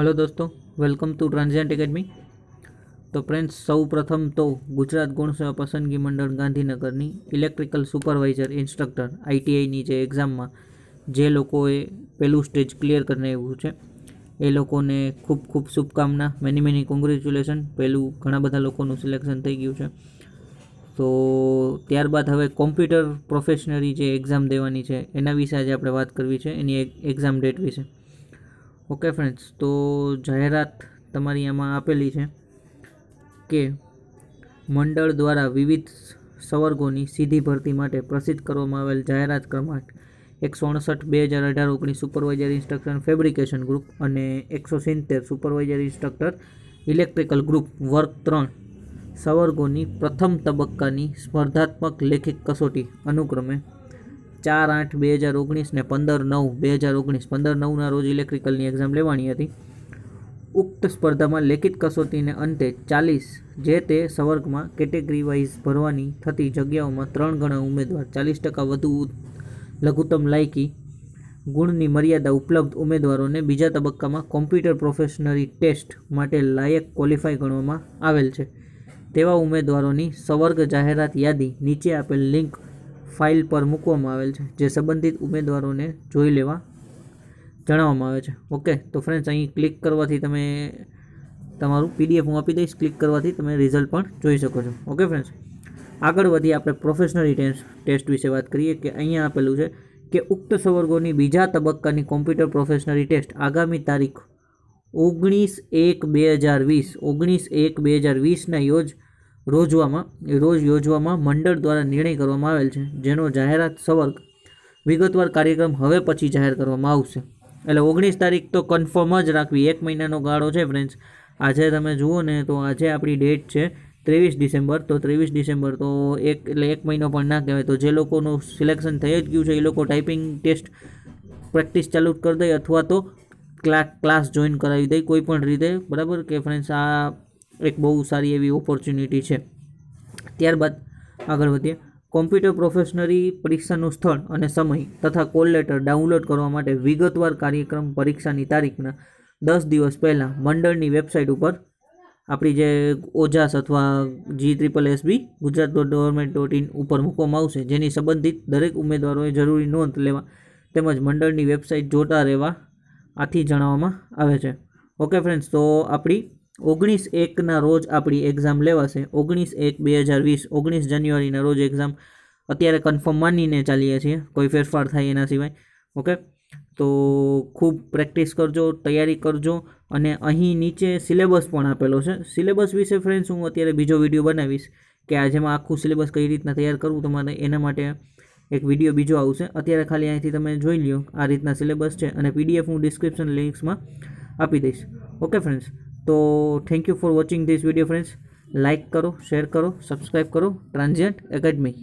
hello દોસ્તો welcome to transient academy તો friends સૌ પ્રથમ તો ગુજરાત ગુણસેવા પસંદગી મંડળ ગાંધીનગરની ઇલેક્ટ્રિકલ સુપરવાઇઝર ઇન્સ્ટ્રક્ટર આઈટીઆઈની જે એક્ઝામમાં જે લોકોએ પહેલું સ્ટેજ ક્લિયર કરીને આવ્યું છે એ લોકોને ખૂબ ખૂબ શુભકામના મેની મેની કોંગ્રેચ્યુલેશન પહેલું ઘણા બધા લોકોનું સિલેક્શન થઈ ગયું છે તો ત્યારબાદ હવે કોમ્પ્યુટર પ્રોફેશનરી જે એક્ઝામ દેવાની છે એના વિશે આજે આપણે વાત કરવી છે એની એક્ઝામ ડેટ વિશે ઓકે ફ્રેન્ડ્સ તો જાહેરાત તમારી એમાં આપેલી છે કે મંડળ દ્વારા વિવિધ સવર્ગોની સીધી ભરતી માટે પ્રસિદ્ધ કરવામાં આવેલ જાહેરાત ક્રમાંક એકસો અડસઠ બે હજાર અઢાર ઓગણીસ સુપરવાઇઝર ઇન્સ્ટ્રક્ટર ફેબ્રિકેશન ગ્રુપ અને એકસો સિત્તેર સુપરવાઇઝર ઇન્સ્ટ્રક્ટર ઇલેક્ટ્રિકલ ગ્રુપ વર્ગ ત્રણ સવર્ગોની પ્રથમ તબક્કાની સ્પર્ધાત્મક લેખિત કસોટી અનુક્રમે ચાર આઠ બે હજાર ઓગણીસ ને પંદર નવ બે હજાર ઓગણીસ પંદર નવના રોજ ઇલેક્ટ્રિકલની એક્ઝામ લેવાની હતી ઉક્ત સ્પર્ધામાં લેખિત કસોટીને અંતે ચાલીસ જે તે સવર્ગમાં કેટેગરી વાઇઝ ભરવાની થતી જગ્યાઓમાં ત્રણ ગણા ઉમેદવાર ચાલીસ ટકા વધુ લઘુત્તમ લાયકી ગુણની મર્યાદા ઉપલબ્ધ ઉમેદવારોને બીજા તબક્કામાં કોમ્પ્યુટર પ્રોફેશનરી ટેસ્ટ માટે લાયક ક્વોલિફાય ગણવામાં આવેલ છે તેવા ઉમેદવારોની સવર્ગ જાહેરાત યાદી નીચે આપેલ લિંક ફાઇલ પર મૂકવામાં આવેલ છે જે સંબંધિત ઉમેદવારોને જોઈ લેવા જણાવવામાં આવે છે ઓકે તો ફ્રેન્ડ્સ અહીં ક્લિક કરવાથી તમે તમારું પીડીએફ હું આપી દઈશ ક્લિક કરવાથી તમે રિઝલ્ટ પણ જોઈ શકો છો ઓકે ફ્રેન્ડ્સ આગળ વધી આપણે પ્રોફેશનલ ટેસ્ટ ટેસ્ટ વિશે વાત કરીએ કે અહીંયા આપેલું છે કે ઉક્ત સંવર્ગોની બીજા તબક્કાની કોમ્પ્યુટર પ્રોફેશનરી ટેસ્ટ આગામી તારીખ ઓગણીસ એક બે હજાર વીસ ઓગણીસ એક બે હજાર વીસના યોજ રોજવામાં રોજ યોજવામાં મંડળ દ્વારા નિર્ણય કરવામાં આવેલ છે જેનો જાહેરાત સવર્ગ વિગતવાર કાર્યક્રમ હવે પછી જાહેર કરવામાં આવશે એટલે ઓગણીસ તારીખ તો કન્ફર્મ જ રાખવી એક મહિનાનો ગાળો છે ફ્રેન્ડ્સ આજે તમે જુઓ ને તો આજે આપણી ડેટ છે ત્રેવીસ ડિસેમ્બર તો ત્રેવીસ ડિસેમ્બર તો એક એટલે એક મહિનો પણ ના કહેવાય તો જે લોકોનું સિલેક્શન થઈ જ ગયું છે એ લોકો ટાઈપિંગ ટેસ્ટ પ્રેક્ટિસ ચાલુ કરી દે અથવા તો ક્લા ક્લાસ જોઈન કરાવી દે કોઈ પણ રીતે બરાબર કે ફ્રેન્ડ્સ આ એક બહુ સારી એવી ઓપોર્ચ્યુનિટી છે ત્યારબાદ આગળ વધીએ કોમ્પ્યુટર પ્રોફેશનરી પરીક્ષાનું સ્થળ અને સમય તથા કોલ લેટર ડાઉનલોડ કરવા માટે વિગતવાર કાર્યક્રમ પરીક્ષાની તારીખના દસ દિવસ પહેલાં મંડળની વેબસાઇટ ઉપર આપણી જે ઓજાસ અથવા G triple SB Gujarat dot government dot in ઉપર મૂકવામાં આવશે જેની સંબંધિત દરેક ઉમેદવારોએ જરૂરી નોંધ લેવા તેમજ મંડળની વેબસાઇટ જોતા રહેવા આથી જણાવવામાં આવે છે ઓકે ફ્રેન્ડ્સ તો આપણી ઓગણીસ એકના રોજ આપણી એક્ઝામ લેવાશે ઓગણીસ એક બે હજાર વીસ ઓગણીસ જાન્યુઆરીના રોજ એક્ઝામ અત્યારે કન્ફર્મ માનીને ચાલીએ છીએ કોઈ ફેરફાર થાય એના સિવાય ઓકે તો ખૂબ પ્રેક્ટિસ કરજો તૈયારી કરજો અને અહીં નીચે સિલેબસ પણ આપેલો છે સિલેબસ વિશે ફ્રેન્ડ્સ હું અત્યારે બીજો વિડીયો બનાવીશ કે આ જેમાં આખું સિલેબસ કઈ રીતના તૈયાર કરવું તમારે એના માટે એક વિડીયો બીજો આવશે અત્યારે ખાલી અહીંથી તમે જોઈ લ્યો આ રીતના સિલેબસ છે અને પીડીએફ હું ડિસ્ક્રિપ્શન લિંક્સમાં આપી દઈશ ઓકે ફ્રેન્ડ્સ તો thank you for watching this video friends like કરો શેર કરો સબસ્ક્રાઈબ કરો ટ્રાન્ઝિયન્ટ એકેડમી